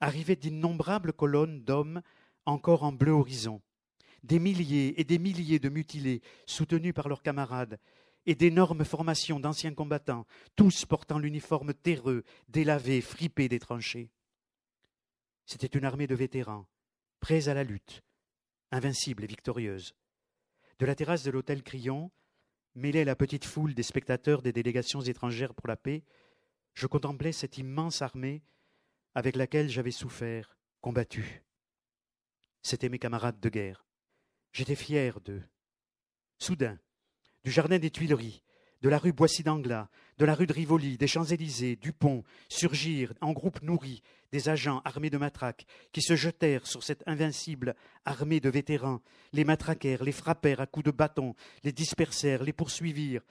B: arrivaient d'innombrables colonnes d'hommes encore en bleu horizon. Des milliers et des milliers de mutilés, soutenus par leurs camarades, et d'énormes formations d'anciens combattants, tous portant l'uniforme terreux, délavé, fripé des tranchées. C'était une armée de vétérans, prêts à la lutte, invincibles et victorieuses. De la terrasse de l'hôtel Crillon, mêlée à la petite foule des spectateurs des délégations étrangères pour la paix, je contemplais cette immense armée avec laquelle j'avais souffert, combattu. C'étaient mes camarades de guerre. J'étais fier d'eux. Soudain, du jardin des Tuileries, de la rue Boissy d'Anglas, de la rue de Rivoli, des Champs-Élysées, du pont, surgirent en groupe nourri des agents armés de matraques qui se jetèrent sur cette invincible armée de vétérans, les matraquèrent, les frappèrent à coups de bâton, les dispersèrent, les poursuivirent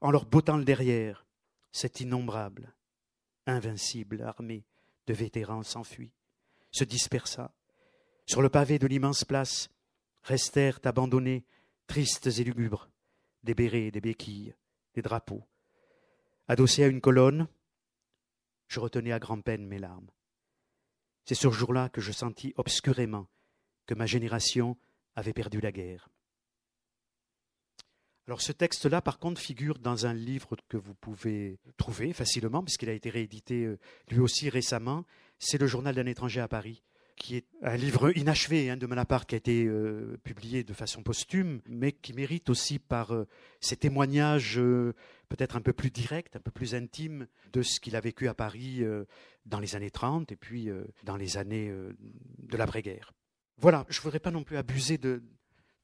B: en leur bottant le derrière. Cette innombrable, invincible armée de vétérans s'enfuit, se dispersa. Sur le pavé de l'immense place, restèrent abandonnés, tristes et lugubres, des bérets, des béquilles, des drapeaux. Adossé à une colonne, je retenais à grand-peine mes larmes. C'est ce jour-là que je sentis obscurément que ma génération avait perdu la guerre. Alors ce texte-là, par contre, figure dans un livre que vous pouvez trouver facilement, puisqu'il a été réédité euh, lui aussi récemment, c'est le journal d'un étranger à Paris, qui est un livre inachevé hein, de Malaparte qui a été euh, publié de façon posthume, mais qui mérite aussi par euh, ses témoignages euh, peut-être un peu plus directs, un peu plus intimes de ce qu'il a vécu à Paris dans les années 30 et puis dans les années de l'après-guerre. Voilà, je ne voudrais pas non plus abuser de,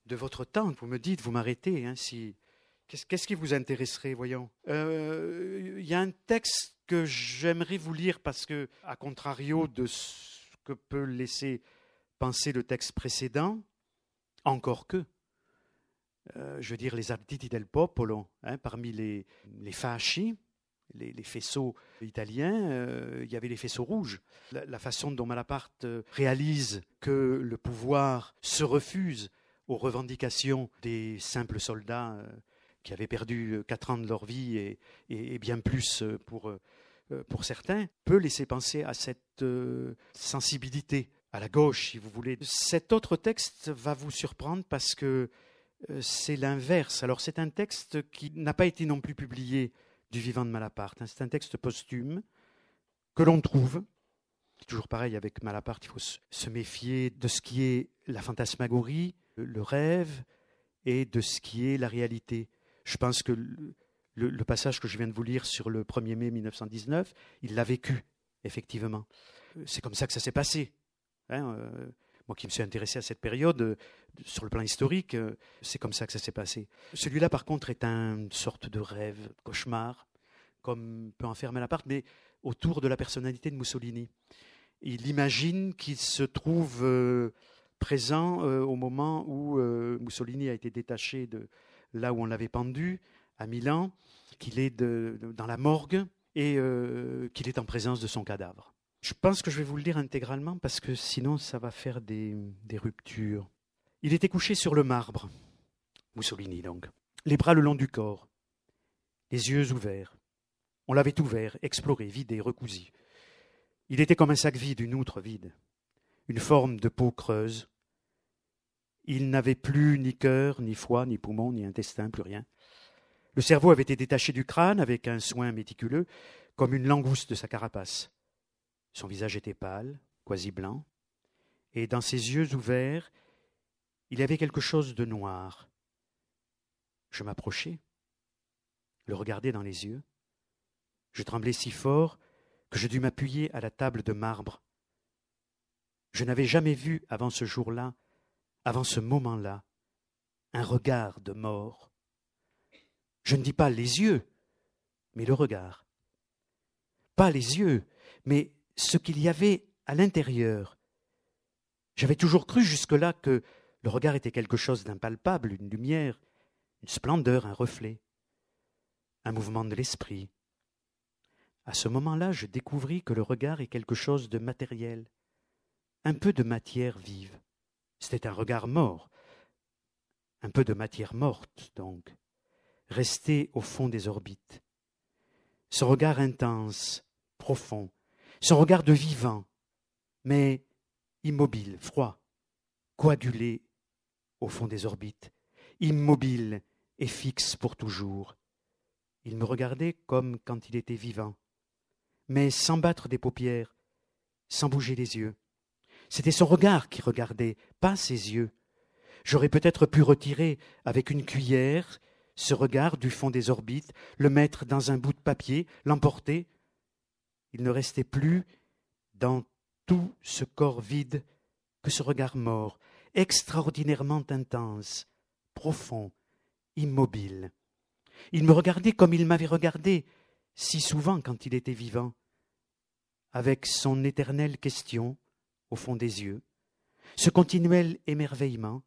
B: de votre temps. Vous me dites, vous m'arrêtez hein, si, Qu'est-ce qui vous intéresserait, voyons Il y a un texte que j'aimerais vous lire parce que, à contrario de ce que peut laisser penser le texte précédent, encore que, euh, je veux dire, les arditi del popolo, hein, parmi les, les les, les, faisceaux italiens, euh, il y avait les faisceaux rouges. La, façon dont Malaparte réalise que le pouvoir se refuse aux revendications des simples soldats euh, qui avaient perdu quatre ans de leur vie et, et bien plus pour euh, pour certains, peut laisser penser à cette euh, sensibilité à la gauche, si vous voulez. Cet autre texte va vous surprendre parce que euh, c'est l'inverse. Alors c'est un texte qui n'a pas été non plus publié du vivant de Malaparte. Hein. C'est un texte posthume que l'on trouve. Toujours pareil avec Malaparte, il faut se méfier de ce qui est la fantasmagorie, le rêve, et de ce qui est la réalité. Je pense que le, passage que je viens de vous lire sur le 1er mai 1919, il l'a vécu, effectivement. Euh, c'est comme ça que ça s'est passé. Hein, euh, moi qui me suis intéressé à cette période, euh, sur le plan historique, c'est comme ça que ça s'est passé. Celui-là, par contre, est une sorte de rêve, cauchemar, comme peut en faire Malaparte, mais autour de la personnalité de Mussolini. Il imagine qu'il se trouve présent au moment où Mussolini a été détaché de là où on l'avait pendu, à Milan, qu'il est dans la morgue et euh, qu'il est en présence de son cadavre. Je pense que je vais vous le dire intégralement parce que sinon ça va faire des, ruptures. Il était couché sur le marbre, Mussolini donc, les bras le long du corps, les yeux ouverts. On l'avait ouvert, exploré, vidé, recousi. Il était comme un sac vide, une outre vide, une forme de peau creuse. Il n'avait plus ni cœur, ni foie, ni poumon, ni intestin, plus rien. Le cerveau avait été détaché du crâne avec un soin méticuleux, comme une langouste de sa carapace. Son visage était pâle, quasi blanc, et dans ses yeux ouverts, il y avait quelque chose de noir. Je m'approchai, le regardai dans les yeux. Je tremblais si fort que je dus m'appuyer à la table de marbre. Je n'avais jamais vu avant ce jour-là, avant ce moment-là, un regard de mort. Je ne dis pas les yeux, mais le regard. Pas les yeux, mais ce qu'il y avait à l'intérieur. J'avais toujours cru jusque-là que le regard était quelque chose d'impalpable, une lumière, une splendeur, un reflet, un mouvement de l'esprit. À ce moment-là, je découvris que le regard est quelque chose de matériel, un peu de matière vive. C'était un regard mort, un peu de matière morte, donc resté au fond des orbites. Ce regard intense, profond, ce regard de vivant, mais immobile, froid, coagulé au fond des orbites, immobile et fixe pour toujours. Il me regardait comme quand il était vivant, mais sans battre des paupières, sans bouger les yeux. C'était son regard qui regardait, pas ses yeux. J'aurais peut-être pu retirer avec une cuillère ce regard du fond des orbites, le mettre dans un bout de papier, l'emporter. Il ne restait plus dans tout ce corps vide que ce regard mort, extraordinairement intense, profond, immobile. Il me regardait comme il m'avait regardé si souvent quand il était vivant, avec son éternelle question au fond des yeux, ce continuel émerveillement,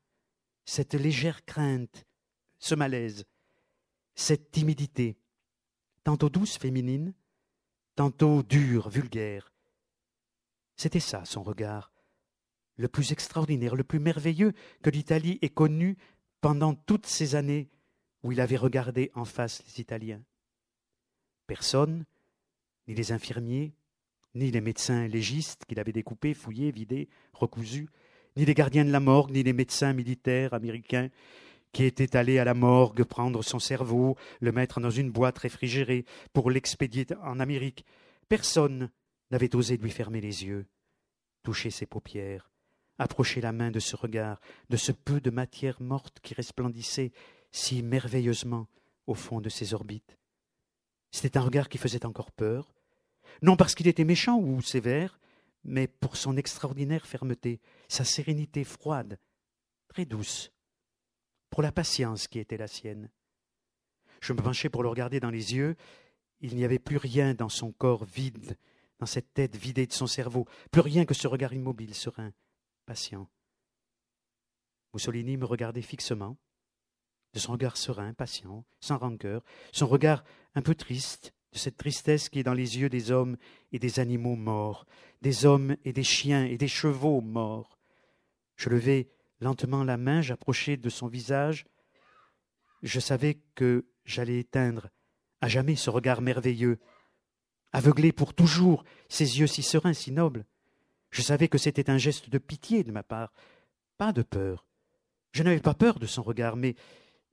B: cette légère crainte, ce malaise, cette timidité, tantôt douce, féminine, tantôt dure, vulgaire. C'était ça son regard, le plus extraordinaire, le plus merveilleux que l'Italie ait connu pendant toutes ces années où il avait regardé en face les Italiens. Personne, ni les infirmiers, ni les médecins légistes qu'il avait découpés, fouillés, vidés, recousus, ni les gardiens de la morgue, ni les médecins militaires américains, qui était allé à la morgue prendre son cerveau, le mettre dans une boîte réfrigérée pour l'expédier en Amérique. Personne n'avait osé lui fermer les yeux, toucher ses paupières, approcher la main de ce regard, de ce peu de matière morte qui resplendissait si merveilleusement au fond de ses orbites. C'était un regard qui faisait encore peur, non parce qu'il était méchant ou sévère, mais pour son extraordinaire fermeté, sa sérénité froide, très douce, pour la patience qui était la sienne. Je me penchai pour le regarder dans les yeux. Il n'y avait plus rien dans son corps vide, dans cette tête vidée de son cerveau, plus rien que ce regard immobile, serein, patient. Mussolini me regardait fixement, de son regard serein, patient, sans rancœur, son regard un peu triste, de cette tristesse qui est dans les yeux des hommes et des animaux morts, des hommes et des chiens et des chevaux morts. Je levai Lentement la main, j'approchais de son visage. Je savais que j'allais éteindre à jamais ce regard merveilleux, aveugler pour toujours ces yeux si sereins, si nobles. Je savais que c'était un geste de pitié de ma part, pas de peur. Je n'avais pas peur de son regard, mais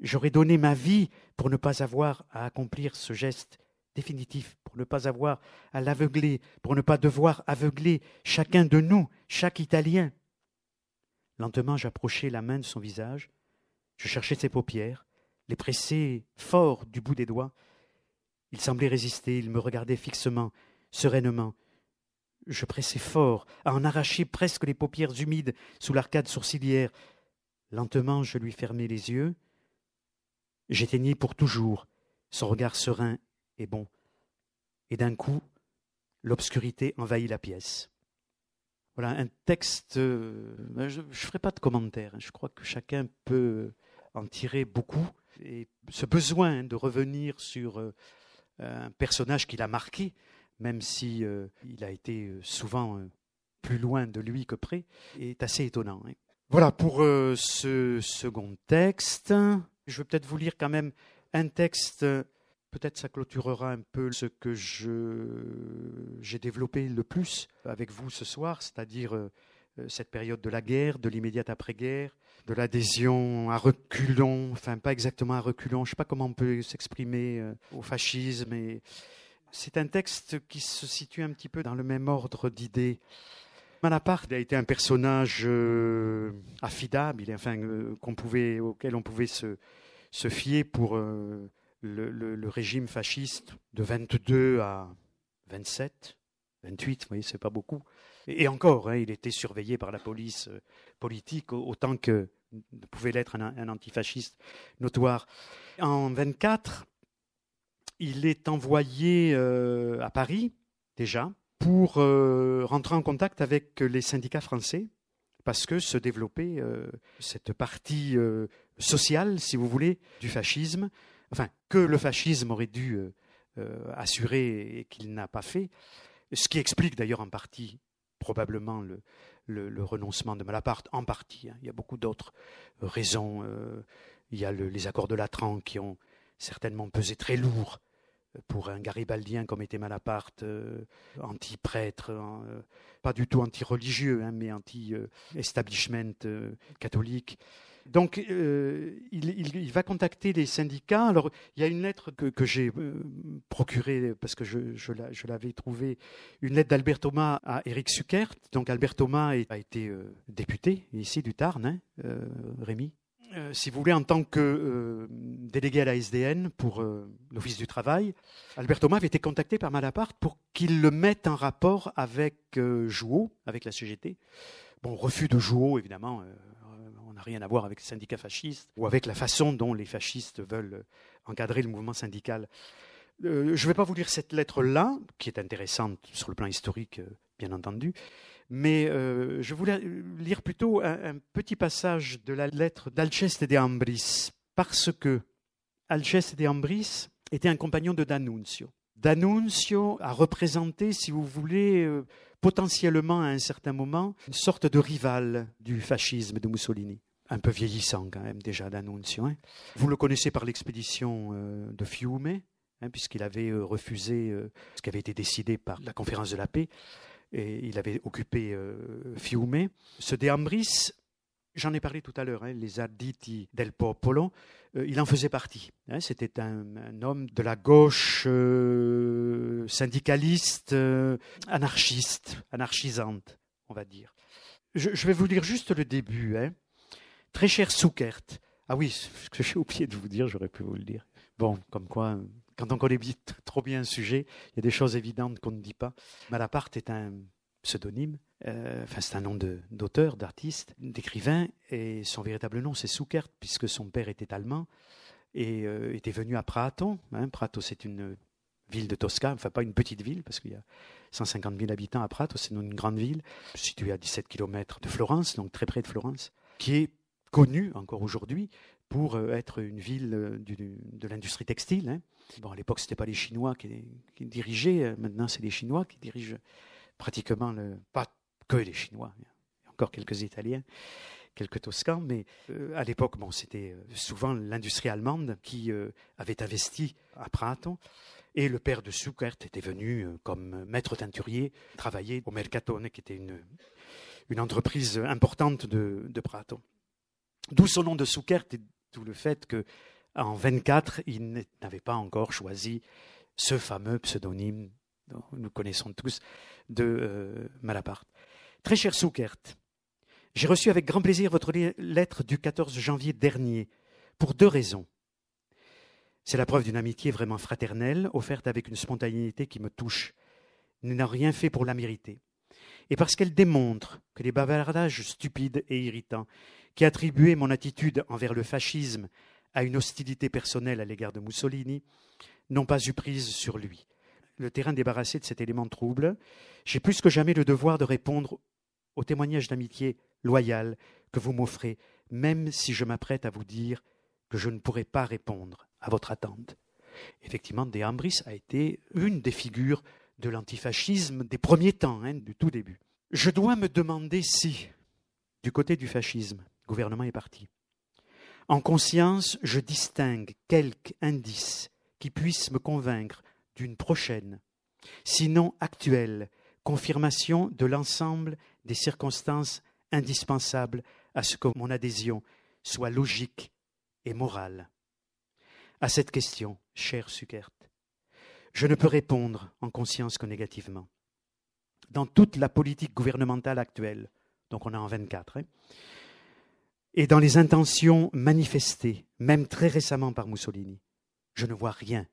B: j'aurais donné ma vie pour ne pas avoir à accomplir ce geste définitif, pour ne pas avoir à l'aveugler, pour ne pas devoir aveugler chacun de nous, chaque Italien. Lentement, j'approchai la main de son visage, je cherchais ses paupières, les pressais fort du bout des doigts. Il semblait résister, il me regardait fixement, sereinement. Je pressais fort, à en arracher presque les paupières humides sous l'arcade sourcilière. Lentement, je lui fermai les yeux. J'éteignais pour toujours son regard serein et bon. Et d'un coup, l'obscurité envahit la pièce. Voilà, un texte. Euh, je ne ferai pas de commentaires. Hein. je crois que chacun peut en tirer beaucoup. Et ce besoin hein, de revenir sur euh, un personnage qui l'a marqué, même si euh, il a été souvent plus loin de lui que près, est assez étonnant. Hein. Voilà pour ce second texte. Je vais peut-être vous lire quand même un texte Peut-être ça clôturera un peu ce que je j'ai développé le plus avec vous ce soir, c'est-à-dire euh, euh, cette période de la guerre, de l'immédiate après-guerre, de l'adhésion à reculons, enfin pas exactement à reculons, je ne sais pas comment on peut s'exprimer euh, au fascisme. Et... C'est un texte qui se situe un petit peu dans le même ordre d'idées. Malaparte a été un personnage affidable, enfin, qu'on pouvait, auquel on pouvait se fier pour le, régime fasciste de 22 à 27, 28, vous voyez, c'est pas beaucoup. Et, encore, hein, il était surveillé par la police euh, politique autant que pouvait l'être un, antifasciste notoire. En 24, il est envoyé euh, à Paris, déjà, pour euh, rentrer en contact avec les syndicats français, parce que se développait cette partie sociale, si vous voulez, du fascisme, enfin, que le fascisme aurait dû euh, euh, assurer et qu'il n'a pas fait, ce qui explique d'ailleurs en partie probablement le, renoncement de Malaparte, en partie. Hein. Il y a beaucoup d'autres raisons. Euh, il y a les accords de Latran qui ont certainement pesé très lourd pour un garibaldien comme était Malaparte, anti-prêtre, pas du tout anti-religieux, hein, mais anti-establishment catholique. Donc, euh, il, va contacter les syndicats. Alors, il y a une lettre que, j'ai euh, procurée parce que je, l'avais trouvée, une lettre d'Albert Thomas à Éric Suckert. Donc, Albert Thomas a été euh, député ici du Tarn, hein, Rémi. si vous voulez, en tant que délégué à la SDN pour l'Office du Travail, Albert Thomas avait été contacté par Malaparte pour qu'il le mette en rapport avec Jouot, avec la CGT. Bon, refus de Jouot, évidemment, rien à voir avec les syndicats fascistes ou avec la façon dont les fascistes veulent euh, encadrer le mouvement syndical. Euh, je ne vais pas vous lire cette lettre-là, qui est intéressante sur le plan historique, euh, bien entendu, mais je voulais lire plutôt un, petit passage de la lettre d'Alceste de Ambris, parce que Alceste de Ambris était un compagnon de D'Annunzio. D'Annunzio a représenté, si vous voulez, potentiellement à un certain moment, une sorte de rival du fascisme de Mussolini un peu vieillissant quand même déjà d'Annunzio. Hein. Vous le connaissez par l'expédition euh, de Fiume, hein, puisqu'il avait euh, refusé euh, ce qui avait été décidé par la conférence de la paix, et il avait occupé Fiume. Ce De j'en ai parlé tout à l'heure, hein, les Arditi del Popolo, il en faisait partie. C'était un, homme de la gauche syndicaliste, anarchiste, anarchisante, on va dire. Je, vais vous lire juste le début. Hein. Très cher Soukert. Ah oui, ce que j'ai oublié de vous dire, j'aurais pu vous le dire. Bon, comme quoi, quand on connaît trop bien un sujet, il y a des choses évidentes qu'on ne dit pas. Malaparte est un pseudonyme, euh, enfin c'est un nom d'auteur, d'artiste, d'écrivain, et son véritable nom c'est Soukert, puisque son père était allemand et euh, était venu à Prato. Hein. Prato c'est une ville de Toscane, enfin pas une petite ville, parce qu'il y a 150 000 habitants à Prato, c'est une grande ville, située à 17 km de Florence, donc très près de Florence, qui est connue encore aujourd'hui pour euh, être une ville euh, de l'industrie textile. Hein. Bon, à l'époque, ce n'était pas les Chinois qui, dirigeaient, euh, maintenant c'est les Chinois qui dirigent pratiquement, le, pas que les Chinois, encore quelques Italiens, quelques Toscans, mais à l'époque, bon, c'était souvent l'industrie allemande qui avait investi à Prato. Et le père de Soukert était venu comme maître teinturier travailler au Mercatone, qui était une, une entreprise importante de, de Prato. D'où son nom de Soukert et d'où le fait que en 24, il n'avait pas encore choisi ce fameux pseudonyme, dont nous connaissons tous, de euh, Malaparte. Très cher Soukert, j'ai reçu avec grand plaisir votre lettre du 14 janvier dernier, pour deux raisons. C'est la preuve d'une amitié vraiment fraternelle, offerte avec une spontanéité qui me touche. ne n'a rien fait pour la mériter. Et parce qu'elle démontre que les bavardages stupides et irritants qui attribuait mon attitude envers le fascisme à une hostilité personnelle à l'égard de Mussolini, n'ont pas eu prise sur lui. Le terrain débarrassé de cet élément trouble, j'ai plus que jamais le devoir de répondre au témoignage d'amitié loyale que vous m'offrez, même si je m'apprête à vous dire que je ne pourrai pas répondre à votre attente. Effectivement, De Ambris a été une des figures de l'antifascisme des premiers temps, hein, du tout début. Je dois me demander si, du côté du fascisme, gouvernement est parti. En conscience, je distingue quelques indices qui puissent me convaincre d'une prochaine, sinon actuelle, confirmation de l'ensemble des circonstances indispensables à ce que mon adhésion soit logique et morale. À cette question, cher Sukert, je ne peux répondre en conscience que négativement. Dans toute la politique gouvernementale actuelle, donc on est en 24, et dans les intentions manifestées, même très récemment par Mussolini, je ne vois rien,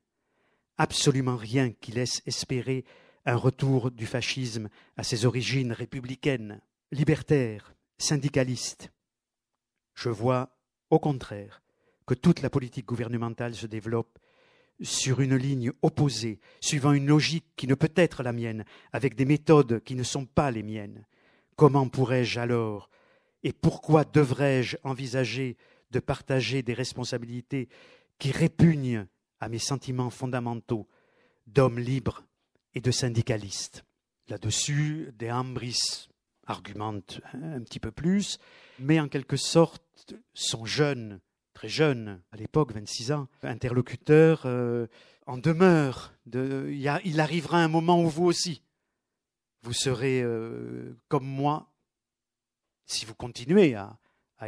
B: absolument rien qui laisse espérer un retour du fascisme à ses origines républicaines, libertaires, syndicalistes. Je vois, au contraire, que toute la politique gouvernementale se développe sur une ligne opposée, suivant une logique qui ne peut être la mienne, avec des méthodes qui ne sont pas les miennes. Comment pourrais-je alors et pourquoi devrais-je envisager de partager des responsabilités qui répugnent à mes sentiments fondamentaux d'homme libre et de syndicaliste Là-dessus, De Ambris argumente un petit peu plus, mais en quelque sorte, son jeune, très jeune, à l'époque, 26 ans, interlocuteur, euh, en demeure. De, il, arrivera un moment où vous aussi, vous serez euh, comme moi si vous continuez à,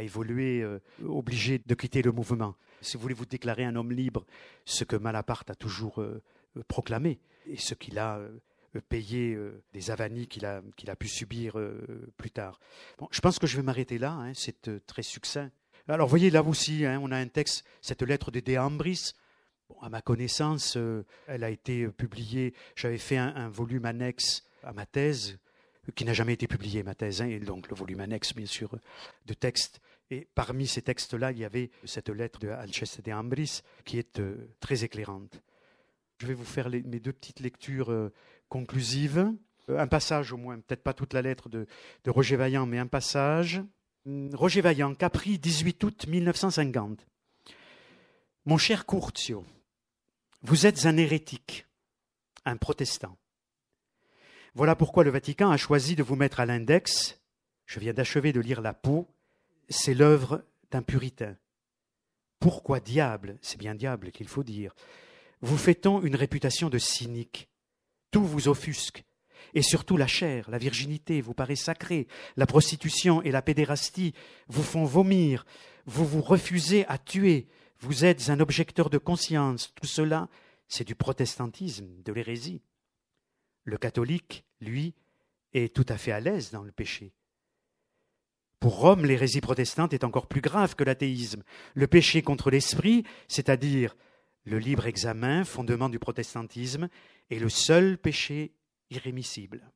B: évoluer, euh, obligé de quitter le mouvement. Si vous voulez vous déclarer un homme libre, ce que Malaparte a toujours euh, proclamé et ce qu'il a euh, payé des avanies qu'il a, pu subir plus tard. Bon, je pense que je vais m'arrêter là, hein, c'est très succinct. Alors voyez là aussi, hein, on a un texte, cette lettre de Déambris, à ma connaissance, elle a été publiée, j'avais fait un volume annexe à ma thèse qui n'a jamais été publié, ma thèse, hein, et donc le volume annexe, bien sûr, de textes. Et parmi ces textes-là, il y avait cette lettre de Alceste de Ambris, qui est euh, très éclairante. Je vais vous faire mes deux petites lectures euh, conclusives. Euh, un passage au moins, peut-être pas toute la lettre de, de Roger Vaillant, mais un passage. Hum, Roger Vaillant, Capri, 18 août 1950. Mon cher Curtio, vous êtes un hérétique, un protestant. Voilà pourquoi le Vatican a choisi de vous mettre à l'index, je viens d'achever de lire La peau, c'est l'œuvre d'un puritain. Pourquoi diable, c'est bien diable qu'il faut dire, vous fait-on une réputation de cynique Tout vous offusque, et surtout la chair, la virginité vous paraît sacrée, la prostitution et la pédérastie vous font vomir, vous vous refusez à tuer, vous êtes un objecteur de conscience, tout cela, c'est du protestantisme, de l'hérésie. Le catholique, lui, est tout à fait à l'aise dans le péché. Pour Rome, l'hérésie protestante est encore plus grave que l'athéisme. Le péché contre l'esprit, c'est-à-dire le libre examen, fondement du protestantisme, est le seul péché irrémissible.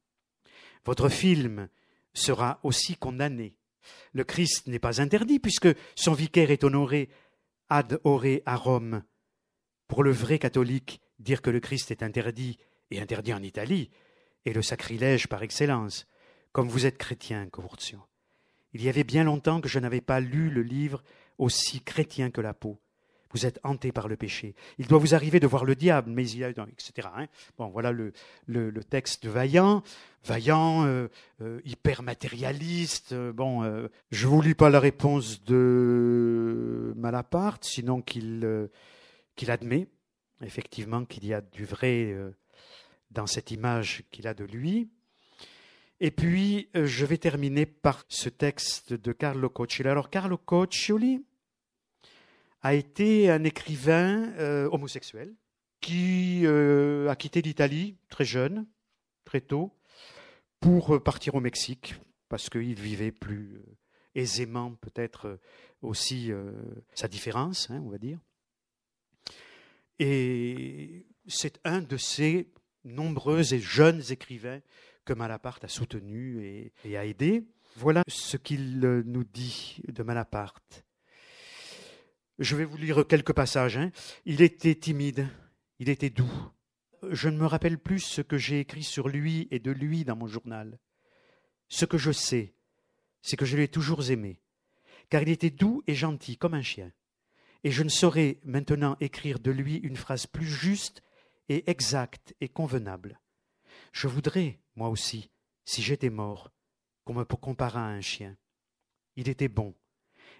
B: Votre film sera aussi condamné. Le Christ n'est pas interdit puisque son vicaire est honoré ad oré à Rome. Pour le vrai catholique, dire que le Christ est interdit et interdit en Italie, Et le sacrilège par excellence, comme vous êtes chrétien, Corruzio. Il y avait bien longtemps que je n'avais pas lu le livre aussi chrétien que la peau. Vous êtes hanté par le péché. Il doit vous arriver de voir le diable, mais il a, etc. Hein. bon, voilà le, texte de Vaillant, Vaillant, euh, euh, hyper matérialiste. Euh, bon, je vous lis pas la réponse de Malaparte, sinon qu'il qu'il admet effectivement qu'il y a du vrai dans cette image qu'il a de lui. Et puis, euh, je vais terminer par ce texte de Carlo Coccioli. Alors, Carlo Coccioli a été un écrivain euh, homosexuel qui euh, a quitté l'Italie très jeune, très tôt, pour partir au Mexique, parce qu'il vivait plus aisément peut-être aussi sa différence, hein, on va dire. Et c'est un de ces nombreux et jeunes écrivains que Malaparte a soutenus et, a aidés. Voilà ce qu'il euh, nous dit de Malaparte. Je vais vous lire quelques passages. Hein. Il était timide, il était doux. Je ne me rappelle plus ce que j'ai écrit sur lui et de lui dans mon journal. Ce que je sais, c'est que je l'ai toujours aimé, car il était doux et gentil comme un chien. Et je ne saurais maintenant écrire de lui une phrase plus juste et exact et convenable. Je voudrais, moi aussi, si j'étais mort, qu'on me comparât à un chien. Il était bon.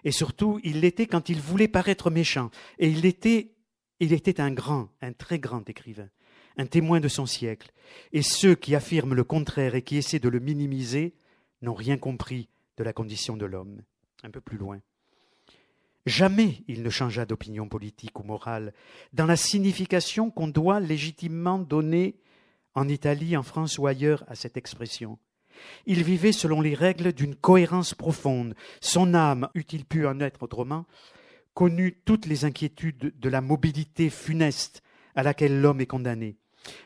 B: Et surtout, il l'était quand il voulait paraître méchant. Et il était, il était un grand, un très grand écrivain, un témoin de son siècle. Et ceux qui affirment le contraire et qui essaient de le minimiser n'ont rien compris de la condition de l'homme. Un peu plus loin. Jamais il ne changea d'opinion politique ou morale, dans la signification qu'on doit légitimement donner en Italie, en France ou ailleurs à cette expression. Il vivait selon les règles d'une cohérence profonde. Son âme, eût-il pu en être autrement, connut toutes les inquiétudes de la mobilité funeste à laquelle l'homme est condamné.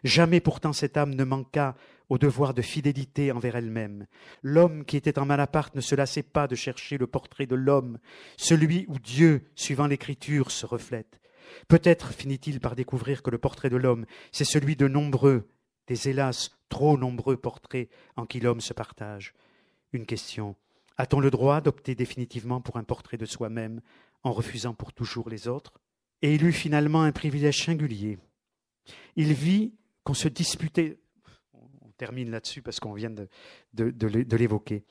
B: Jamais pourtant cette âme ne manqua au devoir de fidélité envers elle-même. L'homme qui était en Malaparte ne se lassait pas de chercher le portrait de l'homme, celui où Dieu, suivant l'Écriture, se reflète. Peut-être finit-il par découvrir que le portrait de l'homme, c'est celui de nombreux, des hélas trop nombreux portraits en qui l'homme se partage. Une question. A-t-on le droit d'opter définitivement pour un portrait de soi-même en refusant pour toujours les autres Et il eut finalement un privilège singulier. Il vit qu'on se disputait termine là-dessus parce qu'on vient de, de l'évoquer.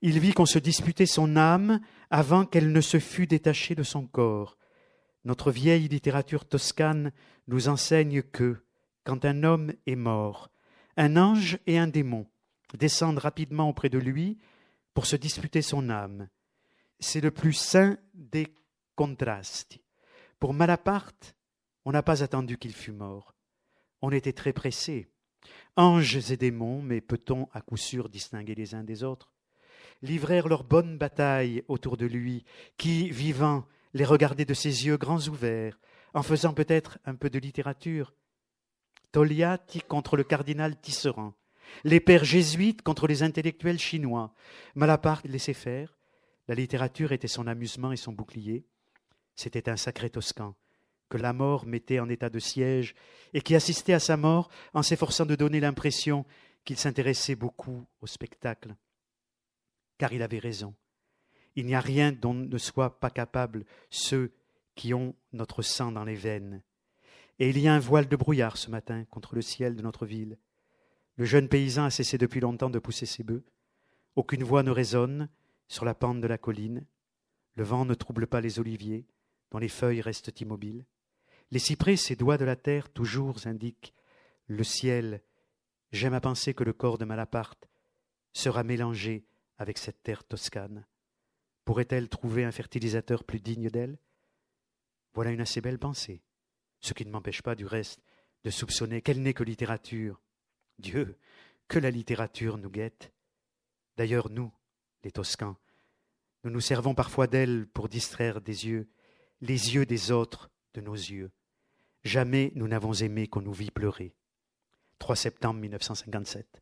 B: Il vit qu'on se disputait son âme avant qu'elle ne se fût détachée de son corps. Notre vieille littérature toscane nous enseigne que, quand un homme est mort, un ange et un démon descendent rapidement auprès de lui pour se disputer son âme. C'est le plus saint des contrastes. Pour Malaparte, on n'a pas attendu qu'il fût mort. On était très pressé. Anges et démons, mais peut-on à coup sûr distinguer les uns des autres livrèrent leur bonne bataille autour de lui, qui, vivant, les regardait de ses yeux grands ouverts, en faisant peut-être un peu de littérature. Togliatti contre le cardinal Tisserand, les pères jésuites contre les intellectuels chinois. Malaparte laissait faire. La littérature était son amusement et son bouclier. C'était un sacré Toscan, que la mort mettait en état de siège, et qui assistait à sa mort en s'efforçant de donner l'impression qu'il s'intéressait beaucoup au spectacle. Car il avait raison. Il n'y a rien dont ne soient pas capables ceux qui ont notre sang dans les veines. Et il y a un voile de brouillard ce matin contre le ciel de notre ville. Le jeune paysan a cessé depuis longtemps de pousser ses bœufs. Aucune voix ne résonne sur la pente de la colline. Le vent ne trouble pas les oliviers, dont les feuilles restent immobiles. Les cyprès, ces doigts de la terre, toujours indiquent le ciel. J'aime à penser que le corps de Malaparte sera mélangé avec cette terre toscane. Pourrait-elle trouver un fertilisateur plus digne d'elle Voilà une assez belle pensée, ce qui ne m'empêche pas du reste de soupçonner qu'elle n'est que littérature. Dieu, que la littérature nous guette. D'ailleurs, nous, les Toscans, nous nous servons parfois d'elle pour distraire des yeux, les yeux des autres de nos yeux. Jamais nous n'avons aimé qu'on nous vit pleurer. 3 septembre 1957,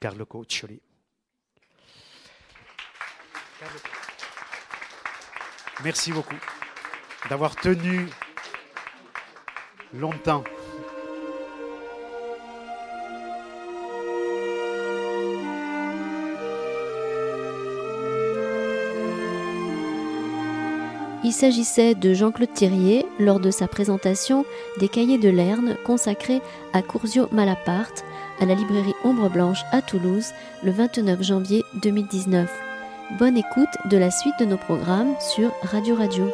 B: Carlo Coccioli. Merci beaucoup d'avoir tenu longtemps.
A: Il s'agissait de Jean-Claude Thierrier lors de sa présentation des cahiers de Lerne consacrés à Curzio Malaparte à la librairie Ombre Blanche à Toulouse le 29 janvier 2019. Bonne écoute de la suite de nos programmes sur Radio Radio.